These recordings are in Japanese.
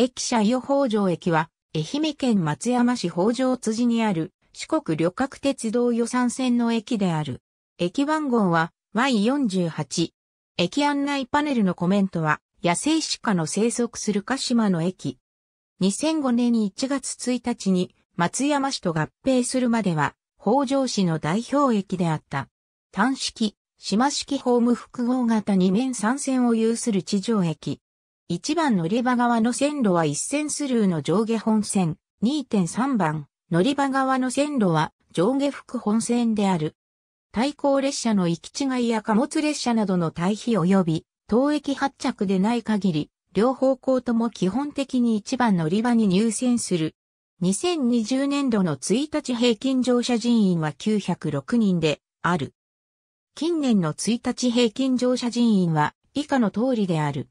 駅舎与北条駅は、愛媛県松山市北条辻にある四国旅客鉄道予算線の駅である。駅番号は Y48。駅案内パネルのコメントは、野生鹿の生息する鹿島の駅。2005年1月1日に松山市と合併するまでは、北条市の代表駅であった。単式、島式ホーム複合型2面3線を有する地上駅。一番乗り場側の線路は一線スルーの上下本線、2.3番乗り場側の線路は上下副本線である。対向列車の行き違いや貨物列車などの対比及び、当駅発着でない限り、両方向とも基本的に一番乗り場に入線する。2020年度の1日平均乗車人員は906人である。近年の1日平均乗車人員は以下の通りである。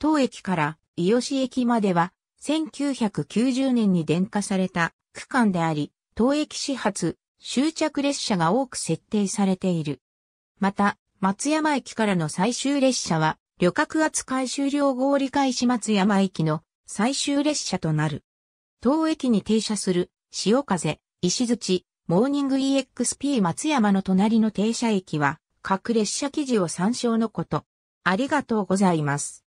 当駅から伊予市駅までは、1990年に電化された区間であり、当駅始発、終着列車が多く設定されている。また、松山駅からの最終列車は、旅客扱い終了後理開始し松山駅の最終列車となる。当駅に停車する、潮風、石槌、モーニング EXP 松山の隣の停車駅は、各列車記事を参照のこと。ありがとうございます。